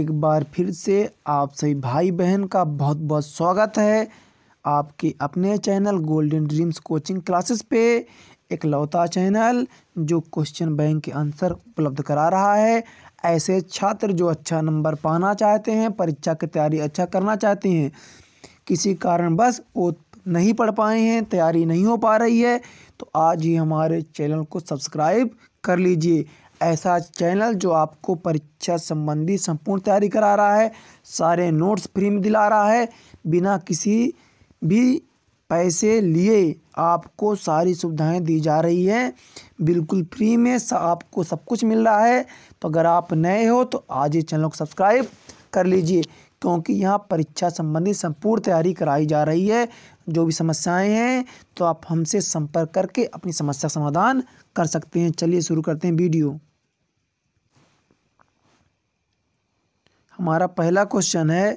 एक बार फिर से आप सभी भाई बहन का बहुत बहुत स्वागत है आपके अपने channel golden dreams coaching classes पे एक लौता चैनल जो क्वेश्चन बैंक के आंसर उपलब्ध करा रहा है ऐसे छात्र जो अच्छा नंबर पाना चाहते हैं परीक्षा की तैयारी अच्छा करना चाहते हैं किसी कारणवश वो नहीं पढ़ पाए हैं तैयारी नहीं हो पा रही है तो आज ही हमारे चैनल को सब्सक्राइब कर लीजिए ऐसा चैनल जो आपको परीक्षा संबंधी संपूर्ण तैयारी करा रहा है सारे नोट्स फ्री में दिला रहा है बिना किसी भी पैसे लिए आपको सारी सुविधाएं दी जा रही हैं बिल्कुल फ्री में आपको सब कुछ मिल रहा है तो अगर आप नए हो तो आज ही चैनल को सब्सक्राइब कर लीजिए क्योंकि यहाँ परीक्षा संबंधी संपूर्ण तैयारी कराई जा रही है जो भी समस्याएं हैं तो आप हमसे संपर्क करके अपनी समस्या का समाधान कर सकते हैं चलिए शुरू करते हैं वीडियो हमारा पहला क्वेश्चन है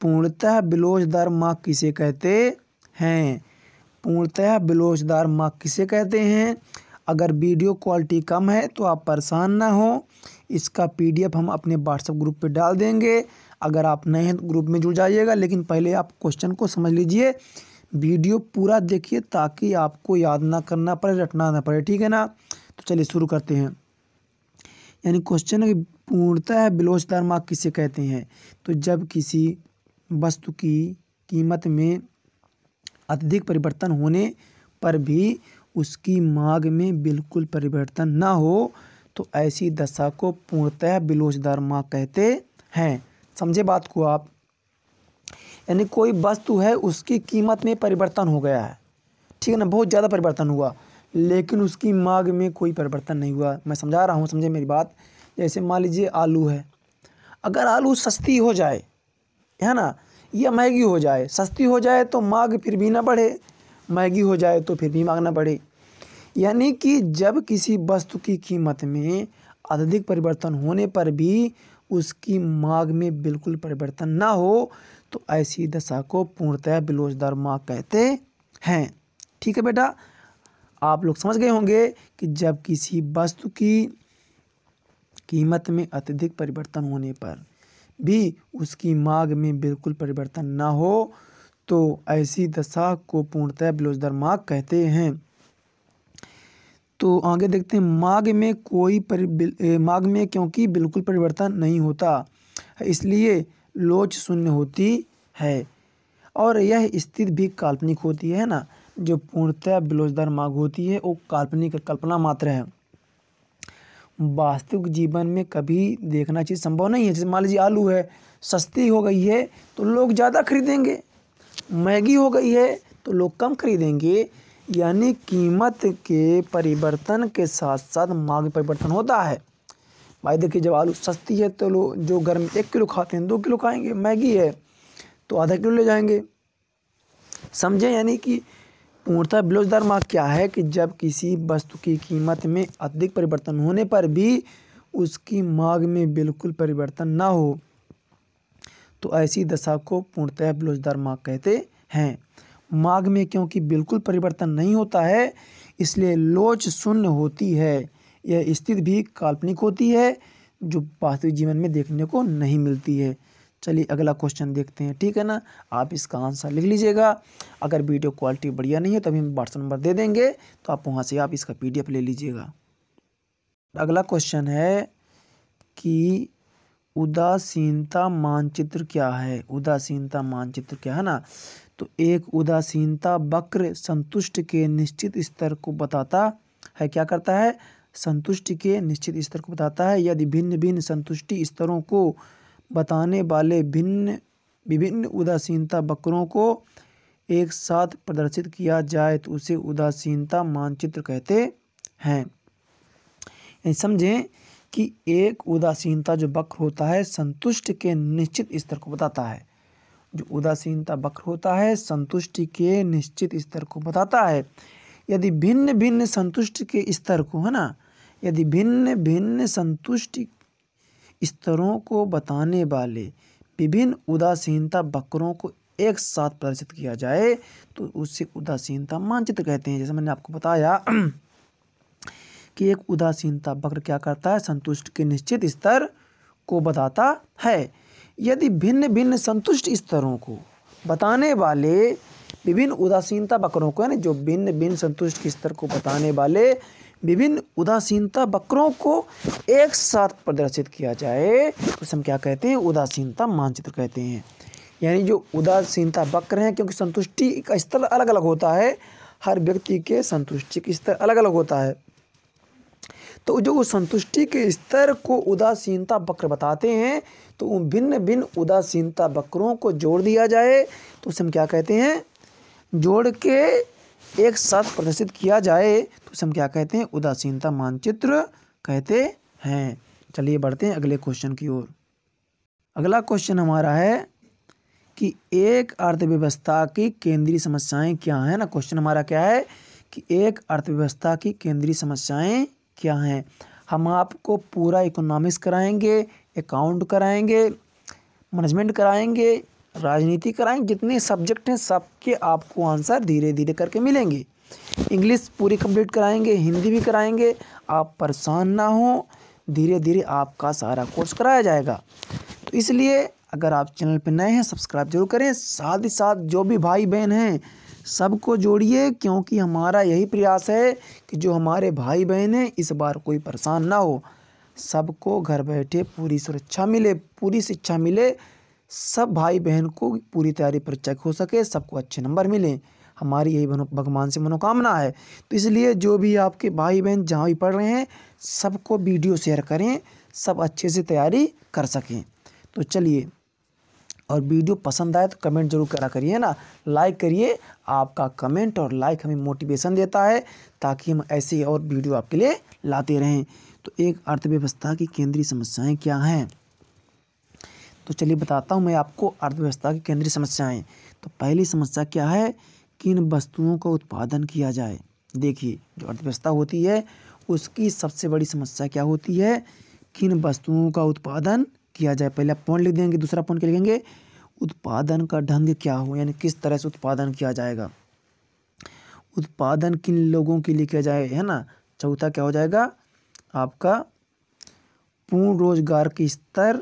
पूर्णतः बिलोचदार माँ किसे कहते हैं पूर्णतः बिलोचदार माँ किसे कहते हैं अगर वीडियो क्वालिटी कम है तो आप परेशान ना हो इसका पीडीएफ हम अपने व्हाट्सएप ग्रुप पे डाल देंगे अगर आप नए हैं तो ग्रुप में जुड़ जाइएगा लेकिन पहले आप क्वेश्चन को समझ लीजिए वीडियो पूरा देखिए ताकि आपको याद ना करना पड़े रटना ना पड़े ठीक है ना तो चलिए शुरू करते हैं यानी क्वेश्चन है पूर्णतः बिलोचदार मार्ग किसे कहते हैं तो जब किसी वस्तु की कीमत में अत्यधिक परिवर्तन होने पर भी उसकी मांग में बिल्कुल परिवर्तन ना हो तो ऐसी दशा को पूर्णतः बिलोचदार मांग कहते हैं समझे बात को आप यानी कोई वस्तु है उसकी कीमत में परिवर्तन हो गया है ठीक है ना बहुत ज़्यादा परिवर्तन हुआ लेकिन उसकी मांग में कोई परिवर्तन नहीं हुआ मैं समझा रहा हूँ समझे मेरी बात जैसे मान लीजिए आलू है अगर आलू सस्ती हो जाए है ना या महंगी हो जाए सस्ती हो जाए तो मांग फिर भी ना बढ़े महंगी हो जाए तो फिर भी मांगना ना बढ़े यानी कि जब किसी वस्तु की कीमत में अत्यधिक परिवर्तन होने पर भी उसकी मांग में बिल्कुल परिवर्तन ना हो तो ऐसी दशा को पूर्णतः बिलोजदार मांग कहते हैं ठीक है बेटा आप लोग समझ गए होंगे कि जब किसी वस्तु की कीमत में अत्यधिक परिवर्तन होने पर भी उसकी मांग में बिल्कुल परिवर्तन ना हो तो ऐसी दशा को पूर्णतः बेरोजगार मांग कहते हैं तो आगे देखते हैं मांग में कोई परि मांग में क्योंकि बिल्कुल परिवर्तन नहीं होता इसलिए लोच शून्य होती है और यह स्थिति भी काल्पनिक होती है ना जो पूर्णतः बिलोजदार मांग होती है वो काल्पनिक कल्पना मात्र है वास्तविक जीवन में कभी देखना चीज़ संभव नहीं है जैसे मान लीजिए आलू है सस्ती हो गई है तो लोग ज़्यादा खरीदेंगे मैगी हो गई है तो लोग कम खरीदेंगे यानी कीमत के परिवर्तन के साथ साथ मांग परिवर्तन होता है भाई देखिए जब आलू सस्ती है तो लोग जो घर में एक किलो खाते हैं दो किलो खाएंगे मैगी है तो आधा किलो ले जाएंगे समझें यानी कि पूर्णतः बिलोजदार मार्ग क्या है कि जब किसी वस्तु की कीमत में अधिक परिवर्तन होने पर भी उसकी मांग में बिल्कुल परिवर्तन ना हो तो ऐसी दशा को पूर्णतः बिलोजदार मांग कहते हैं मांग में क्योंकि बिल्कुल परिवर्तन नहीं होता है इसलिए लोच शून्य होती है यह स्थिति भी काल्पनिक होती है जो वास्तविक जीवन में देखने को नहीं मिलती है चलिए अगला क्वेश्चन देखते हैं ठीक है ना आप इसका आंसर लिख लीजिएगा अगर वीडियो क्वालिटी बढ़िया नहीं है तभी हम व्हाट्सअप नंबर दे देंगे तो आप वहाँ से आप इसका पी ले लीजिएगा अगला क्वेश्चन है कि उदासीनता मानचित्र क्या है उदासीनता मानचित्र क्या है ना तो एक उदासीनता वक्र संतुष्ट के निश्चित स्तर को बताता है क्या करता है संतुष्टि के निश्चित स्तर को बताता है यदि भिन्न भिन्न संतुष्टि स्तरों को बताने वाले भिन्न विभिन्न उदासीनता वक्रों को एक साथ प्रदर्शित किया जाए तो उसे उदासीनता मानचित्र कहते हैं समझें कि एक उदासीनता जो वक्र होता है संतुष्ट के निश्चित स्तर को बताता है जो उदासीनता वक्र होता है संतुष्टि के निश्चित स्तर को बताता है यदि भिन्न भिन्न संतुष्ट के स्तर को है ना यदि भिन्न भिन्न संतुष्टि स्तरों को बताने वाले विभिन्न उदासीनता वक्रों को एक साथ प्रदर्शित किया जाए तो उसे उदासीनता मानचित्र कहते हैं जैसे मैंने आपको बताया कि एक उदासीनता वक्र क्या करता है संतुष्ट के निश्चित स्तर को बताता है यदि भिन्न भिन्न संतुष्ट स्तरों को बताने वाले विभिन्न उदासीनता वक्रों को यानी जो भिन्न भिन्न संतुष्ट के स्तर को बताने वाले विभिन्न उदासीनता वक्रों को एक साथ प्रदर्शित किया जाए तो हम क्या कहते हैं उदासीनता मानचित्र कहते हैं यानी जो उदासीनता वक्र हैं क्योंकि संतुष्टि का स्तर अलग अलग होता है हर व्यक्ति के संतुष्टि का स्तर अलग अलग होता है तो जो उस संतुष्टि के स्तर को उदासीनता वक्र बताते हैं तो उन भिन्न भिन्न उदासीनता वक्रों को जोड़ दिया जाए तो उसे हम क्या कहते हैं जोड़ के एक साथ प्रदर्शित किया जाए तो इसे हम क्या कहते हैं उदासीनता मानचित्र कहते हैं चलिए बढ़ते हैं अगले क्वेश्चन की ओर अगला क्वेश्चन हमारा है कि एक अर्थव्यवस्था की केंद्रीय समस्याएं क्या हैं ना क्वेश्चन हमारा क्या है कि एक अर्थव्यवस्था की केंद्रीय समस्याएं क्या हैं हम आपको पूरा इकोनॉमिक्स कराएंगे अकाउंट कराएंगे मैनेजमेंट कराएंगे राजनीति कराएं जितने सब्जेक्ट हैं सबके आपको आंसर धीरे धीरे करके मिलेंगे इंग्लिश पूरी कंप्लीट कराएंगे हिंदी भी कराएंगे आप परेशान ना हो धीरे धीरे आपका सारा कोर्स कराया जाएगा तो इसलिए अगर आप चैनल पर नए हैं सब्सक्राइब जरूर करें साथ ही साथ जो भी भाई बहन हैं सबको जोड़िए क्योंकि हमारा यही प्रयास है कि जो हमारे भाई बहन हैं इस बार कोई परेशान ना हो सबको घर बैठे पूरी सुरक्षा मिले पूरी शिक्षा मिले सब भाई बहन को पूरी तैयारी पर चेक हो सके सबको अच्छे नंबर मिलें हमारी यही भगवान से मनोकामना है तो इसलिए जो भी आपके भाई बहन जहाँ भी पढ़ रहे हैं सबको वीडियो शेयर करें सब अच्छे से तैयारी कर सकें तो चलिए और वीडियो पसंद आए तो कमेंट जरूर करा करिए ना लाइक करिए आपका कमेंट और लाइक हमें मोटिवेशन देता है ताकि हम ऐसे और वीडियो आपके लिए लाते रहें तो एक अर्थव्यवस्था की केंद्रीय समस्याएं क्या हैं तो चलिए बताता हूँ मैं आपको अर्थव्यवस्था की केंद्रीय समस्याएं तो पहली समस्या क्या है किन वस्तुओं का उत्पादन किया जाए देखिए जो अर्थव्यवस्था होती है उसकी सबसे बड़ी समस्या क्या होती है किन वस्तुओं का उत्पादन किया जाए पहला पॉइंट लिख देंगे दूसरा पॉइंट लिखेंगे उत्पादन का ढंग क्या हो यानी किस तरह से उत्पादन किया जाएगा उत्पादन किन लोगों के लिए किया जाए है ना चौथा क्या हो जाएगा आपका पूर्ण रोजगार के स्तर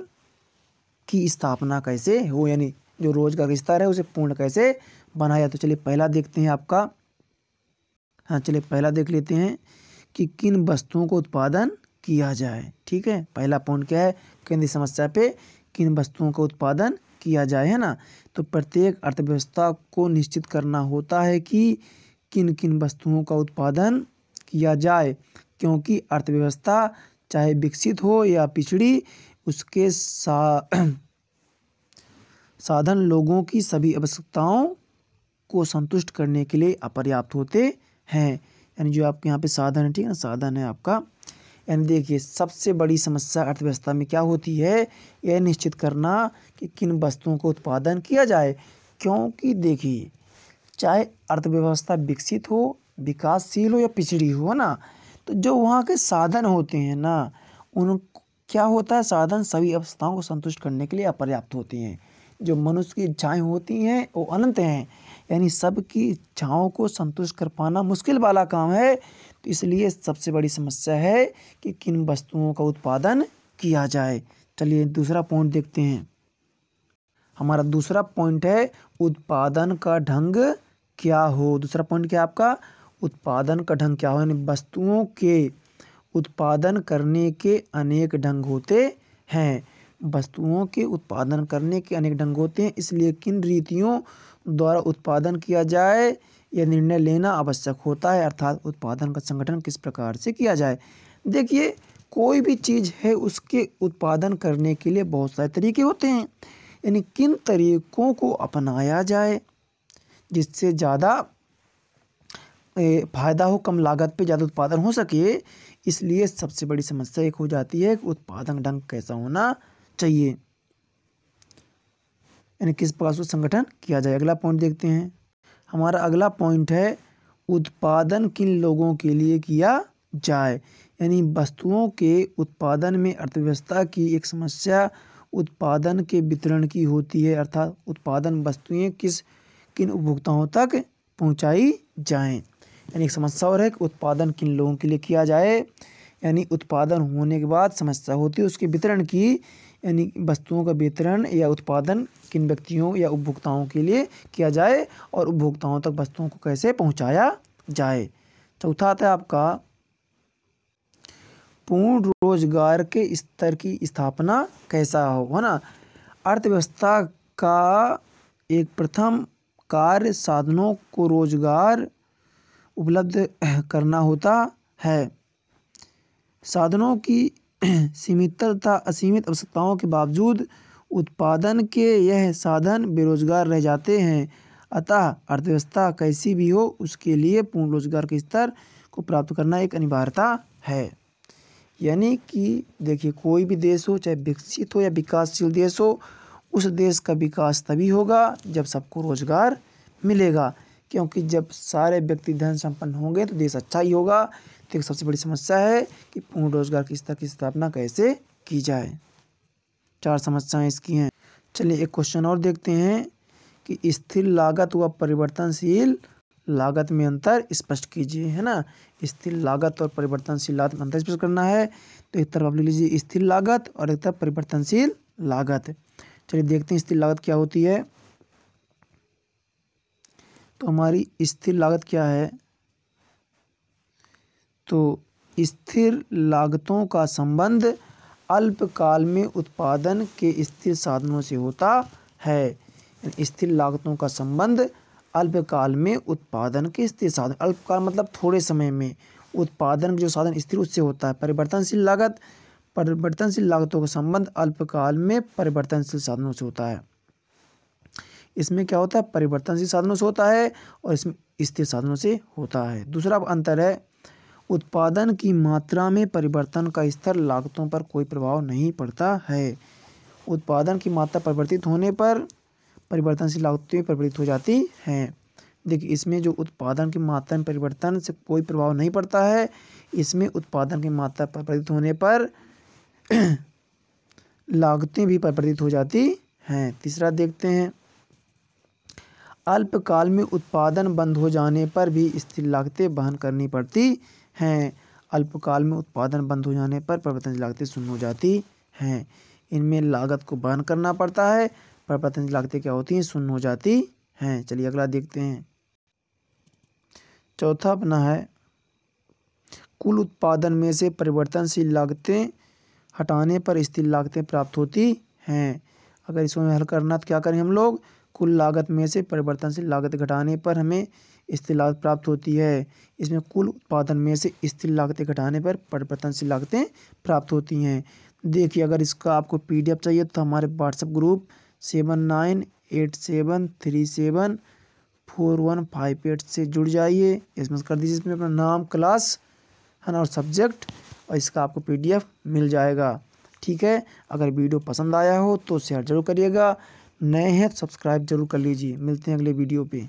की स्थापना कैसे हो यानी जो रोज का विस्तार है उसे पूर्ण कैसे बनाया तो चलिए पहला देखते हैं आपका हाँ चलिए पहला देख लेते हैं कि किन वस्तुओं को उत्पादन किया जाए ठीक है पहला पॉइंट क्या है केंद्रीय समस्या पे किन वस्तुओं का उत्पादन किया जाए है ना तो प्रत्येक अर्थव्यवस्था को निश्चित करना होता है कि किन किन वस्तुओं का उत्पादन किया जाए क्योंकि अर्थव्यवस्था चाहे विकसित हो या पिछड़ी उसके सा साधन लोगों की सभी आवश्यकताओं को संतुष्ट करने के लिए अपर्याप्त होते हैं यानी जो आपके यहाँ पे साधन है ठीक है ना साधन है आपका यानी देखिए सबसे बड़ी समस्या अर्थव्यवस्था में क्या होती है यह निश्चित करना कि किन वस्तुओं का उत्पादन किया जाए क्योंकि देखिए चाहे अर्थव्यवस्था विकसित हो विकासशील हो या पिछड़ी हो ना तो जो वहाँ के साधन होते हैं ना उन क्या होता है साधन सभी अवस्थाओं को संतुष्ट करने के लिए अपर्याप्त होते हैं जो मनुष्य की इच्छाएं होती हैं वो अनंत हैं यानी सबकी इच्छाओं को संतुष्ट कर पाना मुश्किल वाला काम है तो इसलिए सबसे बड़ी समस्या है कि किन वस्तुओं का उत्पादन किया जाए चलिए दूसरा पॉइंट देखते हैं हमारा दूसरा पॉइंट है उत्पादन का ढंग क्या हो दूसरा पॉइंट क्या आपका उत्पादन का ढंग क्या हो यानी वस्तुओं के उत्पादन करने के अनेक ढंग होते हैं वस्तुओं के उत्पादन करने के अनेक ढंग होते हैं इसलिए किन रीतियों द्वारा उत्पादन किया जाए यह निर्णय लेना आवश्यक होता है अर्थात उत्पादन का संगठन किस प्रकार से किया जाए देखिए कोई भी चीज़ है उसके उत्पादन करने के लिए बहुत सारे तरीके होते हैं यानी किन तरीकों को अपनाया जाए जिससे ज़्यादा फ़ायदा हो कम लागत पे ज़्यादा उत्पादन हो सके इसलिए सबसे बड़ी समस्या एक हो जाती है कि उत्पादन ढंग कैसा होना चाहिए यानी किस प्रकार से संगठन किया जाए अगला पॉइंट देखते हैं हमारा अगला पॉइंट है उत्पादन किन लोगों के लिए किया जाए यानी वस्तुओं के उत्पादन में अर्थव्यवस्था की एक समस्या उत्पादन के वितरण की होती है अर्थात उत्पादन वस्तुएं किस किन उपभोक्ताओं तक पहुंचाई जाएं यानी एक समस्या और है कि उत्पादन किन लोगों के लिए किया जाए यानी उत्पादन होने के बाद समस्या होती है उसके वितरण की यानी वस्तुओं का वितरण या उत्पादन किन व्यक्तियों या उपभोक्ताओं के लिए किया जाए और उपभोक्ताओं तक वस्तुओं को कैसे पहुँचाया जाए चौथा आता है आपका पूर्ण रोजगार के स्तर की स्थापना कैसा हो है ना अर्थव्यवस्था का एक प्रथम कार्य साधनों को रोजगार उपलब्ध करना होता है साधनों की सीमितता तथा असीमित आवश्यकताओं के बावजूद उत्पादन के यह साधन बेरोजगार रह जाते हैं अतः अर्थव्यवस्था कैसी भी हो उसके लिए पूर्ण रोजगार के स्तर को प्राप्त करना एक अनिवार्यता है यानी कि देखिए कोई भी देश हो चाहे विकसित हो या विकासशील देश हो उस देश का विकास तभी होगा जब सबको रोजगार मिलेगा क्योंकि जब सारे व्यक्ति धन संपन्न होंगे तो देश अच्छा ही होगा तो एक सबसे बड़ी समस्या है कि पूर्ण रोजगार की स्तर की स्थापना कैसे की जाए चार समस्याएं इसकी हैं चलिए एक क्वेश्चन और देखते हैं कि स्थिर लागत व परिवर्तनशील लागत में अंतर स्पष्ट कीजिए है ना स्थिर लागत और परिवर्तनशील लागत में अंतर स्पष्ट करना है तो एक तरफ आप लिख लीजिए स्थिर लागत और एक तरफ परिवर्तनशील लागत चलिए देखते हैं स्थिर लागत क्या होती है तो हमारी स्थिर लागत क्या है तो स्थिर लागतों का संबंध अल्पकाल में उत्पादन के स्थिर साधनों से होता है स्थिर लागतों का संबंध अल्पकाल में उत्पादन के स्थिर साधन अल्पकाल मतलब थोड़े समय में उत्पादन जो साधन स्थिर उससे होता है परिवर्तनशील लागत परिवर्तनशील लागतों का संबंध अल्पकाल में परिवर्तनशील साधनों से होता है इसमें क्या होता है परिवर्तनशील साधनों से होता है और इसमें स्थिर साधनों से होता है दूसरा अंतर है उत्पादन की मात्रा में परिवर्तन का स्तर लागतों पर कोई प्रभाव नहीं पड़ता है उत्पादन की मात्रा परिवर्तित होने पर परिवर्तनशील लागतें परिवर्तित हो जाती हैं देखिए इसमें जो उत्पादन की मात्रा में परिवर्तन से कोई प्रभाव नहीं पड़ता है इसमें उत्पादन की मात्रा परिवर्तित होने पर लागतें भी परिवर्तित हो जाती हैं तीसरा देखते हैं अल्पकाल में उत्पादन बंद हो जाने पर भी स्थिर लागतें बहन करनी पड़ती हैं अल्पकाल में उत्पादन बंद हो जाने पर प्रवर्तन लागतें शून्य हो जाती हैं इनमें लागत को बहन करना पड़ता है प्रवर्तन लागतें क्या होती हैं शून्य हो जाती हैं चलिए अगला देखते हैं चौथा अपना है कुल उत्पादन में से परिवर्तनशील लागतें हटाने पर स्थिर लागतें प्राप्त होती हैं अगर इसमें हल करना तो क्या करें हम लोग कुल लागत में से परिवर्तनशील लागत घटाने पर हमें स्थिर लागत प्राप्त होती है इसमें कुल उत्पादन में से स्थिर लागतें घटाने पर परिवर्तनशील लागतें प्राप्त होती हैं देखिए अगर इसका आपको पीडीएफ चाहिए तो हमारे WhatsApp group seven nine eight seven three seven four one five eight से जुड़ जाइए इसमें कर दीजिए इसमें अपना नाम क्लास है ना और सब्जेक्ट और इसका आपको पीडीएफ मिल जाएगा ठीक है अगर वीडियो पसंद आया हो तो शेयर जरूर करिएगा नए हैं तो सब्सक्राइब जरूर कर लीजिए मिलते हैं अगले वीडियो पे